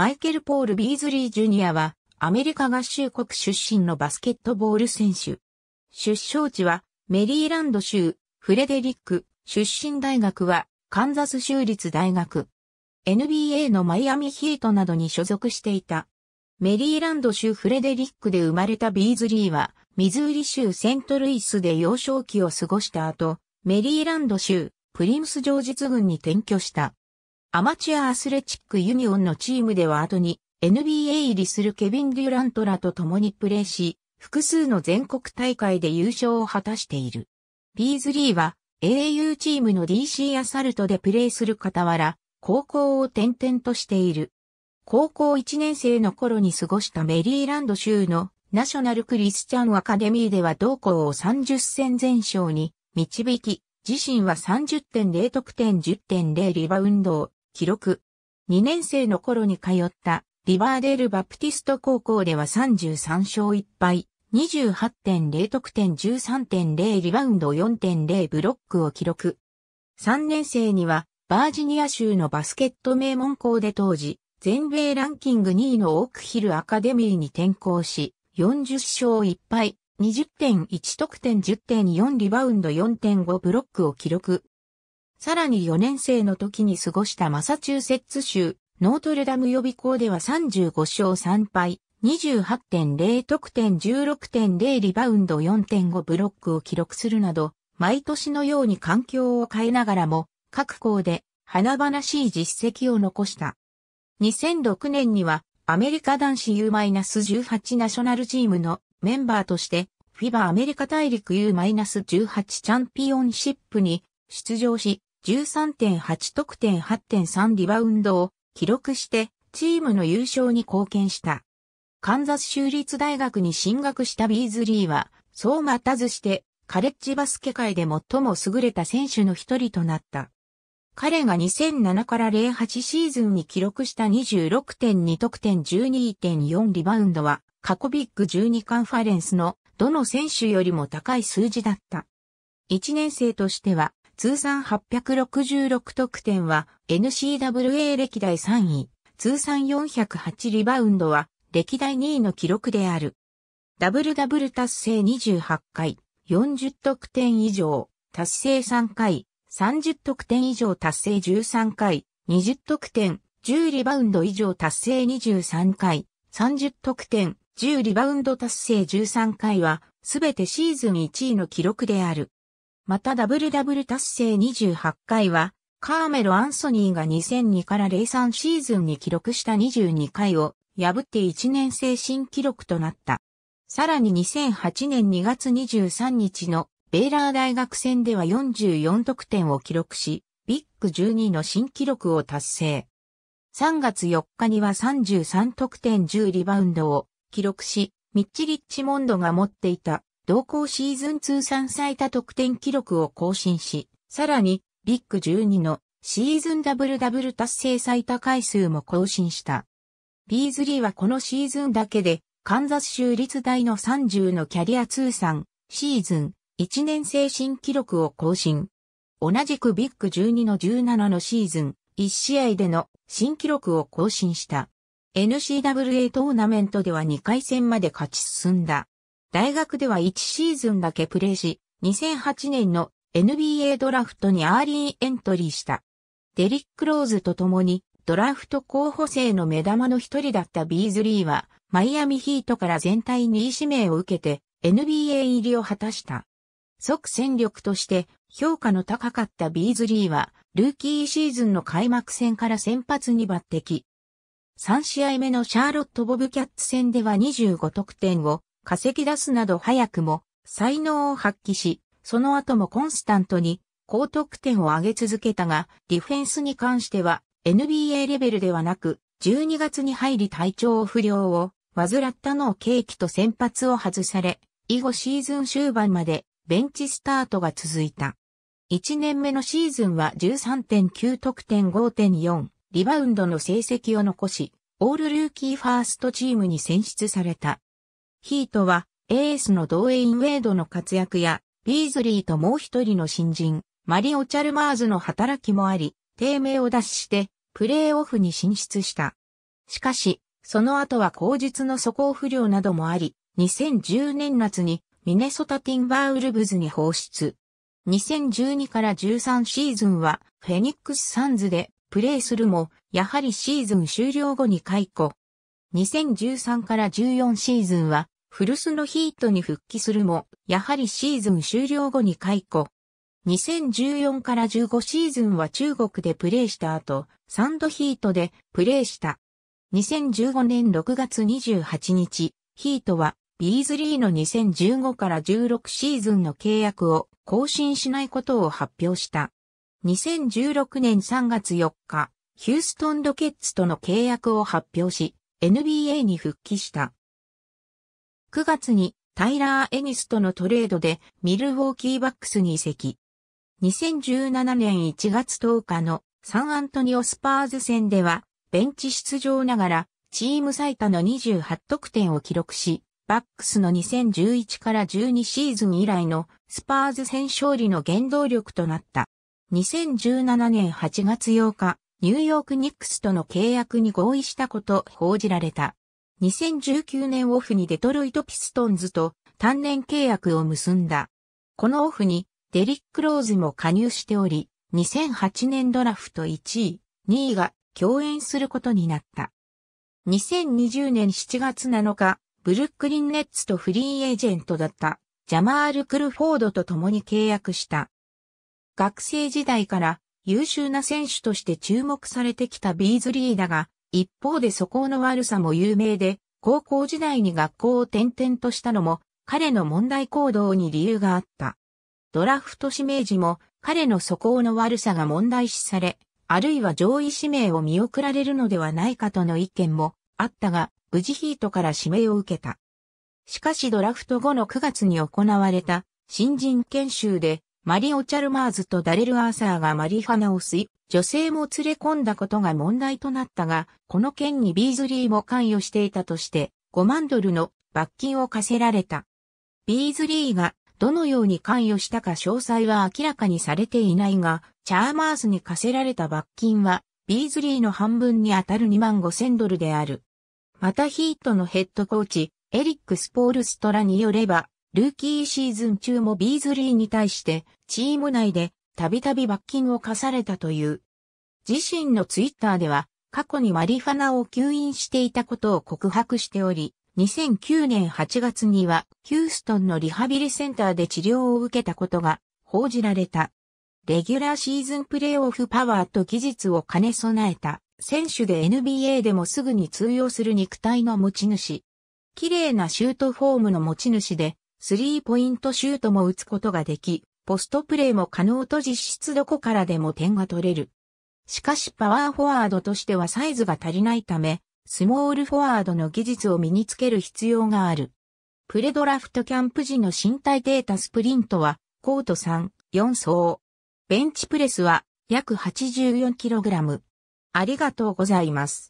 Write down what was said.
マイケル・ポール・ビーズリー・ジュニアは、アメリカ合衆国出身のバスケットボール選手。出生地は、メリーランド州、フレデリック、出身大学は、カンザス州立大学。NBA のマイアミヒートなどに所属していた。メリーランド州フレデリックで生まれたビーズリーは、ミズーリ州セントルイスで幼少期を過ごした後、メリーランド州、プリムス・ジョージに転居した。アマチュアアスレチックユニオンのチームでは後に NBA 入りするケビン・デュラントらと共にプレーし、複数の全国大会で優勝を果たしている。ビーズリーは a u チームの DC アサルトでプレーする傍ら、高校を転々としている。高校1年生の頃に過ごしたメリーランド州のナショナルクリスチャンアカデミーでは同校を30戦全勝に導き、自身は30.0得点10.0リバウンドを記録。2年生の頃に通ったリバーデールバプティスト高校では33勝1敗、28.0得点13.0リバウンド4.0ブロックを記録。3年生にはバージニア州のバスケット名門校で当時、全米ランキング2位のオークヒルアカデミーに転校し、40勝1敗、20.1得点10.4リバウンド4.5ブロックを記録。さらに4年生の時に過ごしたマサチューセッツ州、ノートルダム予備校では35勝3敗、28.0得点16.0リバウンド4.5ブロックを記録するなど、毎年のように環境を変えながらも、各校で華々しい実績を残した。2006年には、アメリカ男子 U-18 ナショナルチームのメンバーとして、FIBA アメリカ大陸 U-18 チャンピオンシップに出場し、13.8得点8.3リバウンドを記録してチームの優勝に貢献した。カンザス州立大学に進学したビーズリーは、そう待たずしてカレッジバスケ界で最も優れた選手の一人となった。彼が2007から08シーズンに記録した26.2得点12.4リバウンドは、過去ビッグ12カンファレンスのどの選手よりも高い数字だった。1年生としては通算866得点は NCWA 歴代3位、通算408リバウンドは歴代2位の記録である。ダブルダブル達成28回、40得点以上、達成3回、30得点以上達成13回、20得点、10リバウンド以上達成23回、30得点、10リバウンド達成13回は、すべてシーズン1位の記録である。またダブルダブル達成28回は、カーメロ・アンソニーが2002から03シーズンに記録した22回を破って1年生新記録となった。さらに2008年2月23日のベイラー大学戦では44得点を記録し、ビッグ12の新記録を達成。3月4日には33得点10リバウンドを記録し、ミッチ・リッチモンドが持っていた同校シーズン通算最多得点記録を更新し、さらに、ビッグ12のシーズンダブルダブル達成最多回数も更新した。ビーズリーはこのシーズンだけで、カンザス州立大の30のキャリア通算、シーズン、1年生新記録を更新。同じくビッグ12の17のシーズン、1試合での新記録を更新した。n c w a トーナメントでは2回戦まで勝ち進んだ。大学では1シーズンだけプレーし、2008年の NBA ドラフトにアーリーエントリーした。デリック・ローズと共にドラフト候補生の目玉の一人だったビーズリーは、マイアミヒートから全体2位指名を受けて NBA 入りを果たした。即戦力として評価の高かったビーズリーは、ルーキーシーズンの開幕戦から先発に抜擢。3試合目のシャーロット・ボブキャッツ戦では25得点を稼ぎ出すなど早くも才能を発揮し、その後もコンスタントに高得点を上げ続けたが、ディフェンスに関しては NBA レベルではなく、12月に入り体調不良を患ったのを契機と先発を外され、以後シーズン終盤までベンチスタートが続いた。1年目のシーズンは13.9得点5.4リバウンドの成績を残し、オールルーキーファーストチームに選出された。ヒートは、エースのドウェイン・ウェイドの活躍や、ビーズリーともう一人の新人、マリオ・チャルマーズの働きもあり、低迷を脱して、プレーオフに進出した。しかし、その後は口実の素行不良などもあり、2010年夏にミネソタティンバーウルブズに放出。2012から13シーズンはフェニックスサンズでプレーするも、やはりシーズン終了後に解雇、2013から14シーズンは、古巣のヒートに復帰するも、やはりシーズン終了後に解雇。2014から15シーズンは中国でプレーした後、サンドヒートでプレーした。2015年6月28日、ヒートはビーズリーの2015から16シーズンの契約を更新しないことを発表した。2016年3月4日、ヒューストンロケッツとの契約を発表し、NBA に復帰した。9月にタイラー・エニスとのトレードでミルウォーキーバックスに移籍。2017年1月10日のサンアントニオスパーズ戦ではベンチ出場ながらチーム最多の28得点を記録し、バックスの2011から12シーズン以来のスパーズ戦勝利の原動力となった。2017年8月8日、ニューヨークニックスとの契約に合意したこと報じられた。2019年オフにデトロイトピストンズと単年契約を結んだ。このオフにデリック・ローズも加入しており、2008年ドラフト1位、2位が共演することになった。2020年7月7日、ブルックリン・ネッツとフリーエージェントだったジャマール・クルフォードと共に契約した。学生時代から優秀な選手として注目されてきたビーズリーだが、一方で素行の悪さも有名で、高校時代に学校を転々としたのも、彼の問題行動に理由があった。ドラフト指名時も、彼の素行の悪さが問題視され、あるいは上位指名を見送られるのではないかとの意見もあったが、無事ヒートから指名を受けた。しかしドラフト後の9月に行われた新人研修でマリオ・チャルマーズとダレル・アーサーがマリファナを吸い、女性も連れ込んだことが問題となったが、この件にビーズリーも関与していたとして、5万ドルの罰金を課せられた。ビーズリーがどのように関与したか詳細は明らかにされていないが、チャーマーズに課せられた罰金は、ビーズリーの半分に当たる2万5千ドルである。またヒートのヘッドコーチ、エリック・スポールストラによれば、ルーキーシーズン中もビーズリーに対してチーム内でたびたび罰金を課されたという。自身のツイッターでは過去にマリファナを吸引していたことを告白しており、2009年8月にはヒューストンのリハビリセンターで治療を受けたことが報じられた。レギュラーシーズンプレイオフパワーと技術を兼ね備えた選手で NBA でもすぐに通用する肉体の持ち主。綺麗なシュートフォームの持ち主でスリーポイントシュートも打つことができ、ポストプレーも可能と実質どこからでも点が取れる。しかしパワーフォワードとしてはサイズが足りないため、スモールフォワードの技術を身につける必要がある。プレドラフトキャンプ時の身体データスプリントは、コート3、4層。ベンチプレスは約 84kg。ありがとうございます。